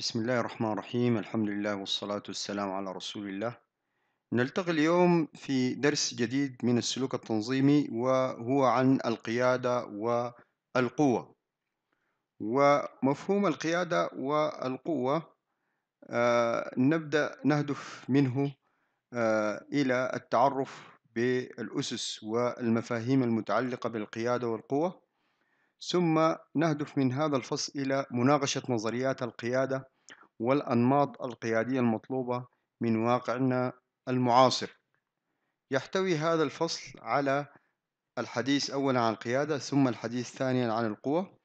بسم الله الرحمن الرحيم الحمد لله والصلاة والسلام على رسول الله نلتقي اليوم في درس جديد من السلوك التنظيمي وهو عن القيادة والقوة ومفهوم القيادة والقوة آه، نبدأ نهدف منه آه، إلى التعرف بالأسس والمفاهيم المتعلقة بالقيادة والقوة ثم نهدف من هذا الفصل إلى مناقشة نظريات القيادة والأنماط القيادية المطلوبة من واقعنا المعاصر يحتوي هذا الفصل على الحديث أولا عن القيادة ثم الحديث ثانيا عن القوة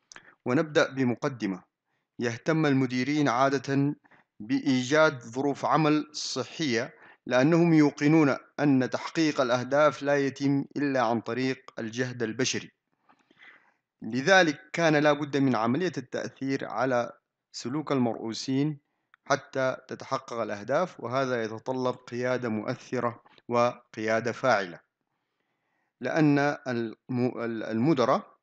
ونبدأ بمقدمة يهتم المديرين عادة بإيجاد ظروف عمل صحية لأنهم يوقنون أن تحقيق الأهداف لا يتم إلا عن طريق الجهد البشري لذلك كان لا بد من عملية التأثير على سلوك المرؤوسين حتى تتحقق الأهداف وهذا يتطلب قيادة مؤثرة وقيادة فاعلة لأن المدراء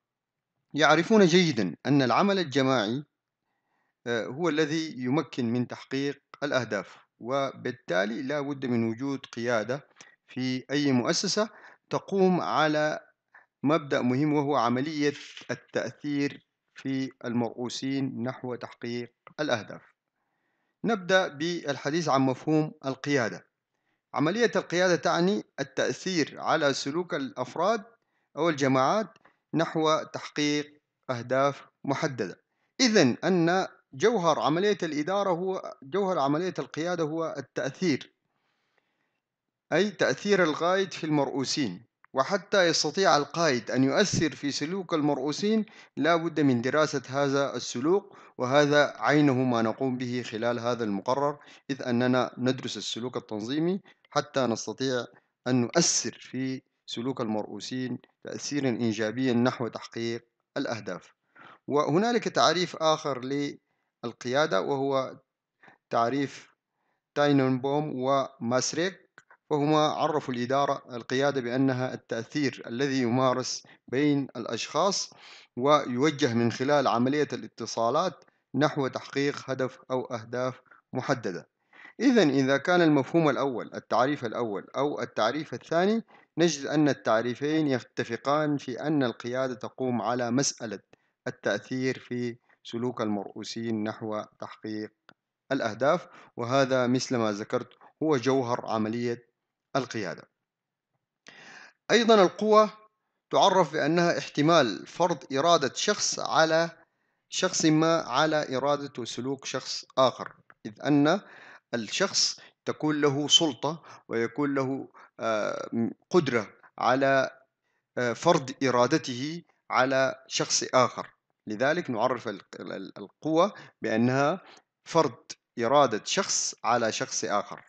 يعرفون جيدا أن العمل الجماعي آه، هو الذي يمكن من تحقيق الأهداف وبالتالي لا بد من وجود قيادة في أي مؤسسة تقوم على مبدأ مهم وهو عملية التأثير في المرؤوسين نحو تحقيق الأهداف نبدأ بالحديث عن مفهوم القيادة عملية القيادة تعني التأثير على سلوك الأفراد أو الجماعات نحو تحقيق أهداف محددة إذا أن جوهر عملية الإدارة هو جوهر عملية القيادة هو التأثير أي تأثير الغاية في المرؤوسين وحتى يستطيع القائد أن يؤثر في سلوك المرؤوسين لا بد من دراسة هذا السلوك وهذا عينه ما نقوم به خلال هذا المقرر إذ أننا ندرس السلوك التنظيمي حتى نستطيع أن نؤثر في سلوك المرؤوسين تأثيرا إيجابيا نحو تحقيق الأهداف وهنالك تعريف آخر للقيادة وهو تعريف تايننبوم وماسريك وهما عرفوا الإدارة القيادة بأنها التأثير الذي يمارس بين الأشخاص ويوجه من خلال عملية الاتصالات نحو تحقيق هدف أو أهداف محددة إذا إذا كان المفهوم الأول التعريف الأول أو التعريف الثاني نجد أن التعريفين يتفقان في أن القيادة تقوم على مسألة التأثير في سلوك المرؤوسين نحو تحقيق الأهداف وهذا مثل ما ذكرت هو جوهر عملية القيادة أيضا القوة تعرف بأنها احتمال فرض إرادة شخص على شخص ما على إرادة وسلوك شخص آخر إذ أن الشخص تكون له سلطة ويكون له آه، قدرة على آه، فرض إرادته على شخص آخر لذلك نعرف القوة بأنها فرض إرادة شخص على شخص آخر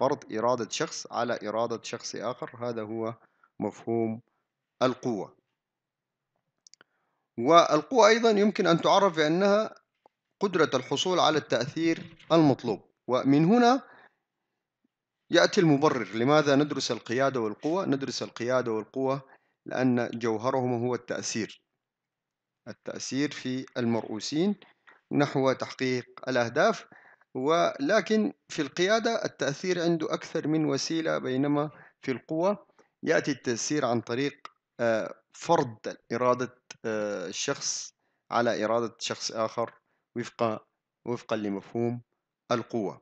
فرض إرادة شخص على إرادة شخص آخر هذا هو مفهوم القوة والقوة أيضا يمكن أن تعرف بأنها قدرة الحصول على التأثير المطلوب ومن هنا يأتي المبرر لماذا ندرس القيادة والقوة ندرس القيادة والقوة لأن جوهرهما هو التأثير التأثير في المرؤوسين نحو تحقيق الأهداف ولكن في القيادة التأثير عنده أكثر من وسيلة بينما في القوة يأتي التأثير عن طريق آه، فرض إرادة آه، شخص على إرادة شخص آخر وفقا وفقا لمفهوم القوة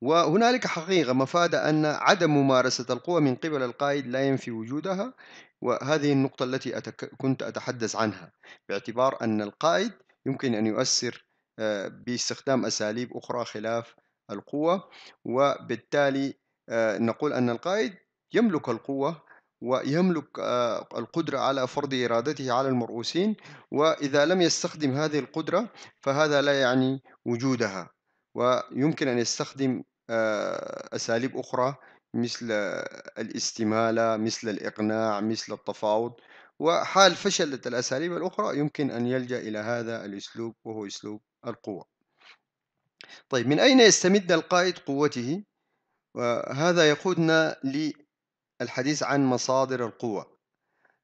وهنالك حقيقة مفادة أن عدم ممارسة القوة من قبل القائد لا ينفي وجودها وهذه النقطة التي كنت أتحدث عنها باعتبار أن القائد يمكن أن يؤثر آه، باستخدام أساليب أخرى خلاف القوة وبالتالي آه، نقول أن القائد يملك القوة ويملك آه، القدرة على فرض إرادته على المرؤوسين وإذا لم يستخدم هذه القدرة فهذا لا يعني وجودها ويمكن أن يستخدم أساليب أخرى مثل الاستمالة مثل الإقناع مثل التفاوض وحال فشلت الأساليب الأخرى يمكن أن يلجأ إلى هذا الأسلوب وهو أسلوب القوة طيب من أين يستمد القائد قوته؟ وهذا يقودنا للحديث عن مصادر القوة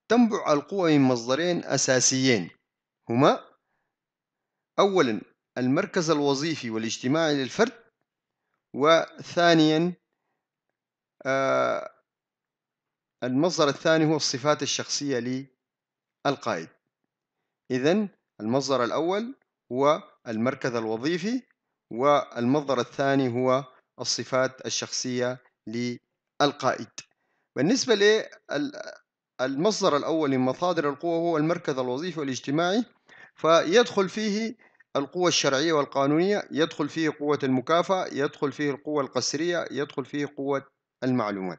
تنبع القوة من مصدرين أساسيين هما أولا المركز الوظيفي والاجتماعي للفرد وثانيا آه، المصدر الثاني هو الصفات الشخصية للقائد إذن المصدر الأول هو المركز الوظيفي والمصدر الثاني هو الصفات الشخصية للقائد بالنسبة للمصدر الأول من مصادر القوة هو المركز الوظيفي والاجتماعي فيدخل فيه القوة الشرعية والقانونية يدخل فيه قوة المكافأة يدخل فيه القوة القسرية يدخل فيه قوة المعلومات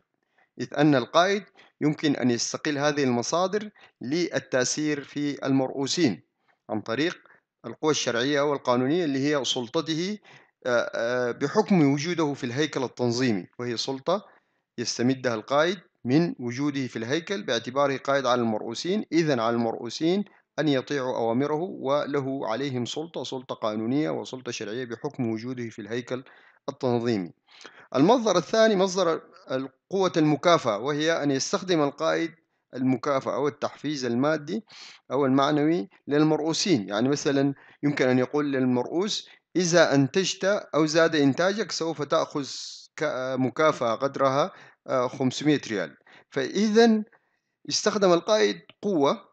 إذ أن القائد يمكن أن يستقل هذه المصادر للتأثير في المرؤوسين عن طريق القوى الشرعية أو القانونية اللي هي سلطته بحكم وجوده في الهيكل التنظيمي وهي سلطة يستمدها القائد من وجوده في الهيكل باعتباره قائد على المرؤوسين إذا على المرؤوسين أن يطيعوا أوامره وله عليهم سلطة سلطة قانونية وسلطة شرعية بحكم وجوده في الهيكل التنظيمي المصدر الثاني مصدر قوة المكافأة وهي أن يستخدم القائد المكافأة أو التحفيز المادي أو المعنوي للمرؤوسين يعني مثلا يمكن أن يقول للمرؤوس إذا أنتجت أو زاد إنتاجك سوف تأخذ مكافأة قدرها 500 آه، ريال فإذا استخدم القائد قوة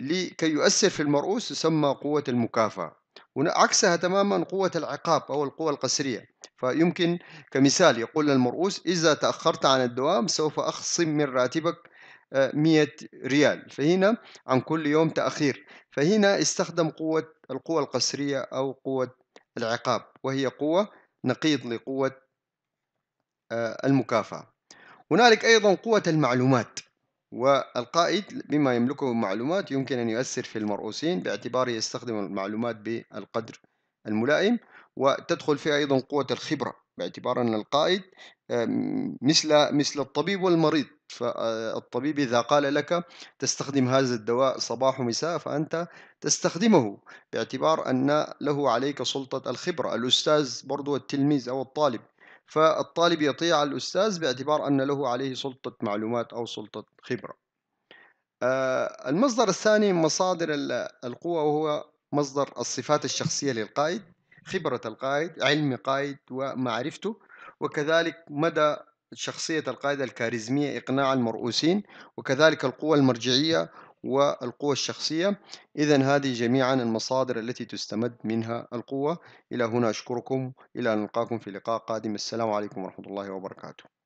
لكي يؤثر في المرؤوس تسمى قوة المكافأة وعكسها تماما قوة العقاب أو القوة القسرية فيمكن كمثال يقول للمرؤوس إذا تأخرت عن الدوام سوف أخصم من راتبك 100 ريال فهنا عن كل يوم تأخير فهنا استخدم قوة القوة القسرية أو قوة العقاب وهي قوة نقيض لقوة آه، المكافأة هنالك أيضا قوة المعلومات والقائد بما يملكه من معلومات يمكن أن يؤثر في المرؤوسين باعتباره يستخدم المعلومات بالقدر الملائم وتدخل فيها أيضا قوة الخبرة باعتبار أن القائد مثل مثل الطبيب والمريض فالطبيب إذا قال لك تستخدم هذا الدواء صباح ومساء فأنت تستخدمه باعتبار أن له عليك سلطة الخبرة الأستاذ برضو التلميذ أو الطالب فالطالب يطيع الأستاذ باعتبار أن له عليه سلطة معلومات أو سلطة خبرة آه، المصدر الثاني من مصادر القوة وهو مصدر الصفات الشخصية للقائد خبرة القائد علم قائد ومعرفته وكذلك مدى شخصية القائد الكاريزمية إقناع المرؤوسين وكذلك القوة المرجعية والقوة الشخصية إذا هذه جميعا المصادر التي تستمد منها القوة إلى هنا أشكركم إلى أن نلقاكم في لقاء قادم السلام عليكم ورحمة الله وبركاته